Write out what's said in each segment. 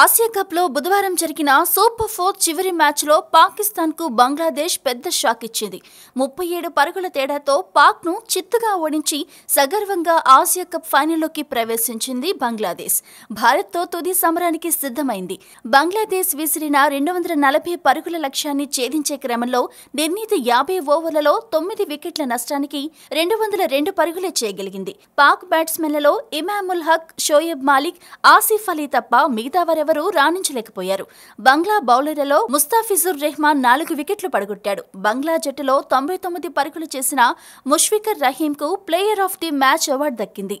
Asia కప్లో బుధవారం జరిగిన సూపర్ ఫోర్ చివరి మ్యాచ్లో పాకిస్తాన్కు బంగ్లాదేశ్ పెద్ద షాక్ ఇచ్చింది ముప్పై ఏడు పరుగుల తేడాతో పాక్ను చిత్తుగా ఓడించి సగర్వంగా ఆసియా కప్ ఫైనల్లోకి ప్రవేశించింది బంగ్లాదేశ్ భారత్తో తుది సమరానికి సిద్ధమైంది బంగ్లాదేశ్ విసిరిన రెండు వందల నలభై పరుగుల లక్ష్యాన్ని ఛేదించే క్రమంలో నిర్ణీత యాభై ఓవర్లలో తొమ్మిది వికెట్ల నష్టానికి రెండు వందల రెండు పరుగులే చేయగలిగింది పాక్ బ్యాట్స్మెన్లలో ఇమాముల్ హక్ షోయబ్ మాలిక్ ఆసిఫ్ అలీ తప్ప మిగతా ఎవరూ రాణించలేకపోయారు బంగ్లా బౌలర్లలో ముస్తాఫిజుర్ రెహమాన్ నాలుగు వికెట్లు పడగొట్టాడు బంగ్లా జట్టులో తొంభై తొమ్మిది పరుగులు చేసిన ముష్ఫికర్ రహీంకు player of the match award దక్కింది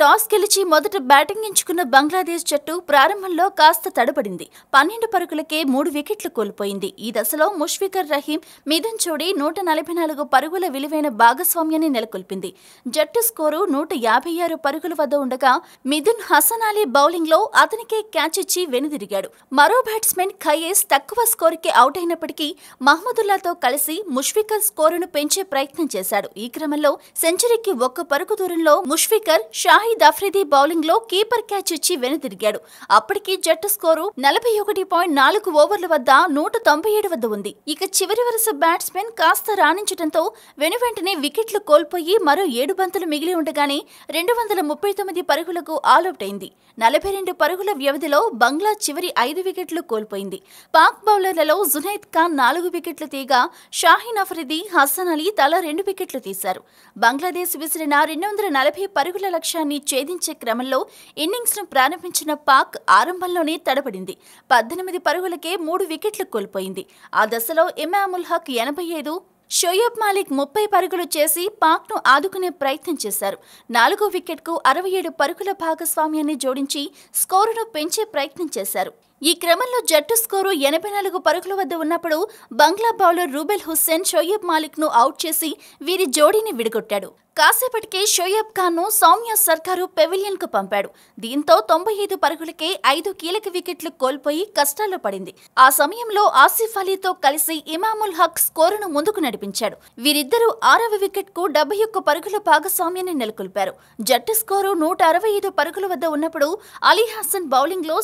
టాస్ గెలిచి మొదట బ్యాటింగ్ ఎంచుకున్న బంగ్లాదేశ్ జట్టు ప్రారంభంలో కాస్త తడబడింది పన్నెండు పరుగులకే మూడు వికెట్లు కోల్పోయింది ఈ దశలో ముష్ఫికర్ రహీం మిథున్ చోడి నూట నలభై నాలుగు పరుగుల విలువైన భాగస్వామ్యాన్ని నెలకొల్పింది జట్టు స్కోరు నూట యాభై ఆరు పరుగుల వద్ద ఉండగా మిథున్ హసన్ అలీ బౌలింగ్లో అతనికే క్యాచ్ ఇచ్చి వెనుదిరిగాడు మరో బ్యాట్స్మెన్ ఖయేస్ తక్కువ స్కోరుకి అవుట్ అయినప్పటికీ మహమ్మదుల్లాతో కలిసి ముష్ఫికర్ స్కోరును పెంచే ప్రయత్నం చేశాడు ఈ క్రమంలో సెంచరీకి ఒక్క పరుగు దూరంలో ముష్ఫికర్ షాహిద్ అఫ్రిది బౌలింగ్ లో కీపర్ క్యాచ్ ఇచ్చి వెనుదిరిగాడు అప్పటికి జట్టు స్కోరు నలభై ఒకటి పాయింట్ నాలుగు ఓవర్ల వద్ద నూట తొంభై ఏడు వద్ద ఉంది ఇక చివరి వరుస బ్యాట్స్మెన్ కాస్త రాణించడంతో వెనువెంటనే వికెట్లు కోల్పోయి మరో ఏడు బంతులు మిగిలి ఉండగానే రెండు వందల ముప్పై తొమ్మిది పరుగులకు ఆలౌట్ అయింది నలభై రెండు పరుగుల వ్యవధిలో బంగ్లా చివరి ఐదు వికెట్లు కోల్పోయింది పాక్ బౌలర్లలో జునైద్ ఖాన్ నాలుగు వికెట్లు తీగా షాహీన్ అఫ్రిది హసన్ అలీ తలా రెండు వికెట్లు తీశారు బంగ్లాదేశ్ విసిరిన రెండు వందల నలభై పరుగుల లక్ష్యాన్ని ఆటగాన్ని ఛేదించే క్రమంలో ఇన్నింగ్స్ను ప్రారంభించిన పాక్ ఆరంభంలోనే తడబడింది పద్దెనిమిది పరుగులకే మూడు వికెట్లు కోల్పోయింది ఆ దశలో ఇమాముల్ హక్ ఎనభై ఐదు షోయబ్ మాలిక్ ముప్పై పరుగులు చేసి పాక్ను ఆదుకునే ప్రయత్నం చేశారు నాలుగో వికెట్కు అరవై ఏడు పరుగుల భాగస్వామ్యాన్ని జోడించి స్కోరును పెంచే ప్రయత్నం చేశారు ఈ క్రమంలో జట్టు స్కోరు ఎనభై నాలుగు పరుగుల వద్ద ఉన్నప్పుడు బంగ్లా బౌలర్ రూబెల్ హుస్సేన్ షోయబ్ మాలిక్ను అవుట్ చేసి వీరి జోడీని విడగొట్టాడు కాసేపటికే షోయబ్ ఖాన్ను సౌమ్య సర్కారు పెవిలియన్కు పంపాడు దీంతో తొంభై ఐదు పరుగులకే ఐదు కీలక వికెట్లు కోల్పోయి కష్టాల్లో పడింది ఆ సమయంలో ఆసిఫ్ అలీతో కలిసి ఇమాముల్ హక్ స్కోరును ముందుకు నడిపించాడు వీరిద్దరూ ఆరవ వికెట్కు డెబ్బై ఒక్క పరుగుల భాగస్వామ్యాన్ని నెలకొల్పారు జట్టు స్కోరు నూట అరవై ఐదు పరుగుల వద్ద ఉన్నప్పుడు అలీ హాసన్ బౌలింగ్లో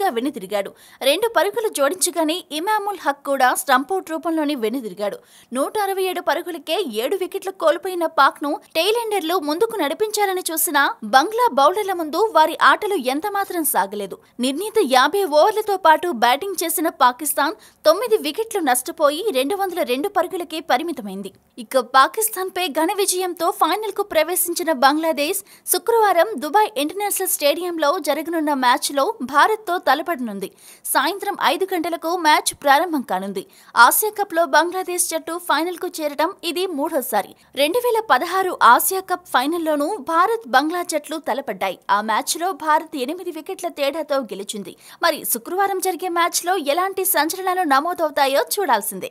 గా వెనుదిరిగాడు రెండు పరుగులు జోడించగానే ఇమాముల్ హక్ కూడా స్టంపౌట్ రూపంలోనే వెనుదిరిగాడు నూట అరవై ఏడు పరుగులకే ఏడు వికెట్లు కోల్పోయిన పాక్ను టెయిలెండర్లు ముందుకు నడిపించాలని చూసినా బంగ్లా బౌలర్ల ముందు వారి ఆటలు ఎంతమాత్రం సాగలేదు నిర్ణీత యాభై ఓవర్లతో పాటు బ్యాటింగ్ చేసిన పాకిస్తాన్ తొమ్మిది వికెట్లు నష్టపోయి రెండు వందల రెండు పరుగులకే పరిమితమైంది ఇక పాకిస్తాన్పై ఘన విజయంతో ఫైనల్కు ప్రవేశించిన బంగ్లాదేశ్ శుక్రవారం దుబాయ్ ఇంటర్నేషనల్ స్టేడియంలో జరగనున్న మ్యాచ్లో భారత్తో తలపడనుంది సాయంత్రం ఐదు గంటలకు మ్యాచ్ ప్రారంభం కానుంది ఆసియా కప్లో బంగ్లాదేశ్ జట్టు ఫైనల్కు చేరడం ఇది మూడోసారి రెండు వేల పదహారు ఆసియా కప్ ఫైనల్లోనూ భారత్ బంగ్లా జట్లు తలపడ్డాయి ఆ మ్యాచ్లో భారత్ ఎనిమిది వికెట్ల తేడాతో గెలిచింది మరి శుక్రవారం జరిగే మ్యాచ్లో ఎలాంటి సంచలనాలు నమోదవుతాయో చూడాల్సిందే